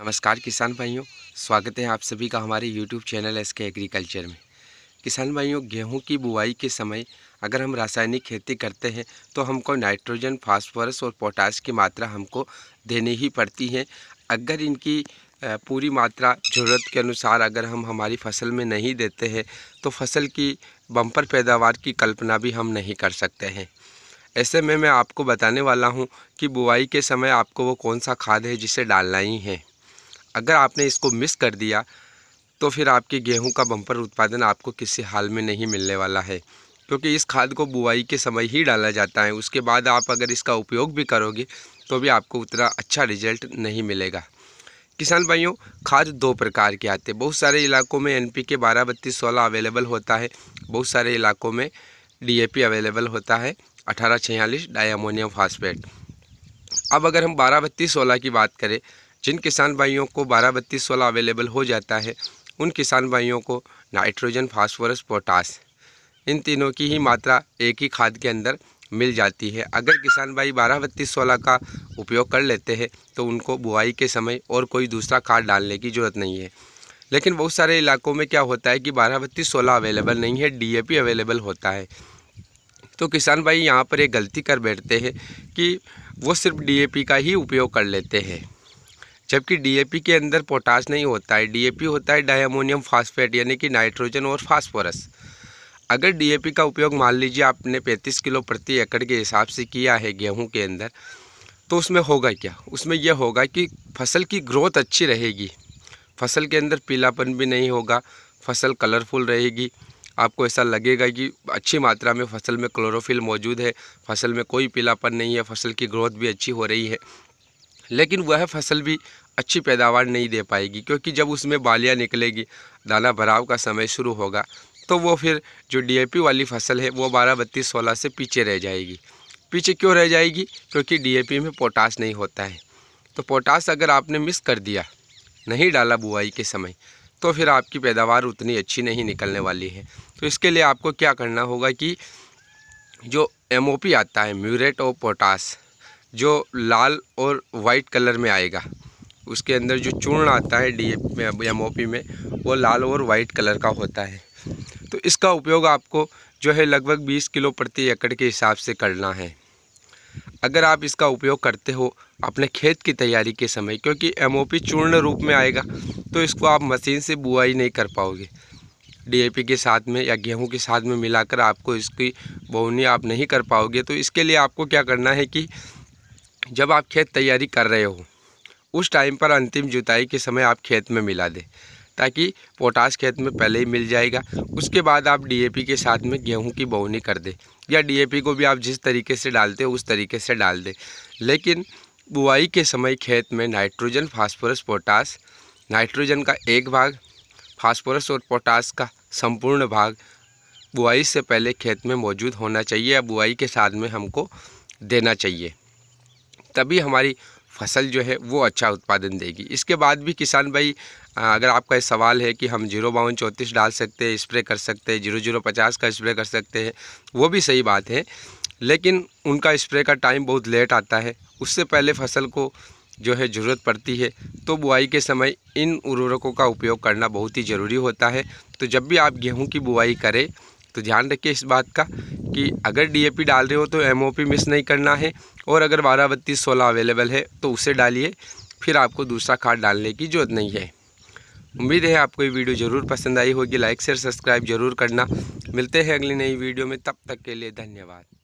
नमस्कार किसान भाइयों स्वागत है आप सभी का हमारे YouTube channel S K agriculture में किसान भाइयों गेहूं की बुआई के समय अगर हम रासायनिक खेती करते हैं तो हमको नाइट्रोजन फास्फोरस और पोटास की मात्रा हमको देनी ही पड़ती है अगर इनकी पूरी मात्रा ज़रूरत के अनुसार अगर हम हमारी फसल में नहीं देते हैं तो फसल की बम्पर पैदावार की कल्पना भी हम नहीं कर सकते हैं ऐसे में मैं आपको बताने वाला हूं कि बुआई के समय आपको वो कौन सा खाद है जिसे डालना ही है अगर आपने इसको मिस कर दिया तो फिर आपके गेहूं का बम्पर उत्पादन आपको किसी हाल में नहीं मिलने वाला है क्योंकि इस खाद को बुआई के समय ही डाला जाता है उसके बाद आप अगर इसका उपयोग भी करोगे तो भी आपको उतना अच्छा रिजल्ट नहीं मिलेगा किसान भाइयों खाद दो प्रकार के आते हैं बहुत सारे इलाकों में एन पी के बारह बत्तीस सोलह अवेलेबल होता है बहुत सारे इलाकों में पी अवेलेबल होता है अठारह छियालीस डाई अमोनियम फास्फेट अब अगर हम बारह बत्तीस सोलह की बात करें जिन किसान भाइयों को बारह बत्तीस सोलह अवेलेबल हो जाता है उन किसान भाइयों को नाइट्रोजन फास्फोरस पोटास इन तीनों की ही मात्रा एक ही खाद के अंदर मिल जाती है अगर किसान भाई बारह बत्तीस सोलह का उपयोग कर लेते हैं तो उनको बुआई के समय और कोई दूसरा खाद डालने की ज़रूरत नहीं है लेकिन बहुत सारे इलाकों में क्या होता है कि बारह बत्तीस सोलह अवेलेबल नहीं है डी अवेलेबल होता है तो किसान भाई यहाँ पर एक गलती कर बैठते हैं कि वो सिर्फ डी का ही उपयोग कर लेते हैं जबकि डीएपी के अंदर पोटास नहीं होता है डीएपी होता है डायमोनियम फास्फेट यानी कि नाइट्रोजन और फास्फोरस अगर डीएपी का उपयोग मान लीजिए आपने 35 किलो प्रति एकड़ के हिसाब से किया है गेहूं के अंदर तो उसमें होगा क्या उसमें यह होगा कि फसल की ग्रोथ अच्छी रहेगी फसल के अंदर पीलापन भी नहीं होगा फसल कलरफुल रहेगी आपको ऐसा लगेगा कि अच्छी मात्रा में फसल में क्लोरोफिल मौजूद है फसल में कोई पीलापन नहीं है फसल की ग्रोथ भी अच्छी हो रही है लेकिन वह फसल भी अच्छी पैदावार नहीं दे पाएगी क्योंकि जब उसमें बालियाँ निकलेगी दाना भराव का समय शुरू होगा तो वो फिर जो डीएपी वाली फसल है वो बारह बत्तीस सोलह से पीछे रह जाएगी पीछे क्यों रह जाएगी क्योंकि डीएपी में पोटास नहीं होता है तो पोटास अगर आपने मिस कर दिया नहीं डाला बुआई के समय तो फिर आपकी पैदावार उतनी अच्छी नहीं निकलने वाली है तो इसके लिए आपको क्या करना होगा कि जो एम आता है म्यूरेट ऑफ पोटास जो लाल और वाइट कलर में आएगा उसके अंदर जो चूर्ण आता है डी में एम में वो लाल और वाइट कलर का होता है तो इसका उपयोग आपको जो है लगभग 20 किलो प्रति एकड़ के हिसाब से करना है अगर आप इसका उपयोग करते हो अपने खेत की तैयारी के समय क्योंकि एम चूर्ण रूप में आएगा तो इसको आप मशीन से बुआई नहीं कर पाओगे डी के साथ में या गेहूं के साथ में मिलाकर आपको इसकी बोनी आप नहीं कर पाओगे तो इसके लिए आपको क्या करना है कि जब आप खेत तैयारी कर रहे हो उस टाइम पर अंतिम जुताई के समय आप खेत में मिला दें ताकि पोटास खेत में पहले ही मिल जाएगा उसके बाद आप डीएपी के साथ में गेहूं की बोनी कर दें या डीएपी को भी आप जिस तरीके से डालते हो उस तरीके से डाल दें लेकिन बुआई के समय खेत में नाइट्रोजन फास्फोरस पोटास नाइट्रोजन का एक भाग फास्फोरस और पोटास का संपूर्ण भाग बुआई से पहले खेत में मौजूद होना चाहिए या बुआई के साथ में हमको देना चाहिए तभी हमारी फसल जो है वो अच्छा उत्पादन देगी इसके बाद भी किसान भाई अगर आपका सवाल है कि हम जीरो बावन चौंतीस डाल सकते हैं स्प्रे कर सकते हैं जीरो जीरो पचास का स्प्रे कर सकते हैं वो भी सही बात है लेकिन उनका स्प्रे का टाइम बहुत लेट आता है उससे पहले फसल को जो है ज़रूरत पड़ती है तो बुआई के समय इन उर्वरकों का उपयोग करना बहुत ही ज़रूरी होता है तो जब भी आप गेहूँ की बुआई करें तो ध्यान रखिए इस बात का कि अगर डी डाल रहे हो तो एम मिस नहीं करना है और अगर बारह बत्तीस सोलह अवेलेबल है तो उसे डालिए फिर आपको दूसरा खाद डालने की ज़रूरत नहीं है उम्मीद है आपको ये वीडियो ज़रूर पसंद आई होगी लाइक शेयर सब्सक्राइब जरूर करना मिलते हैं अगली नई वीडियो में तब तक के लिए धन्यवाद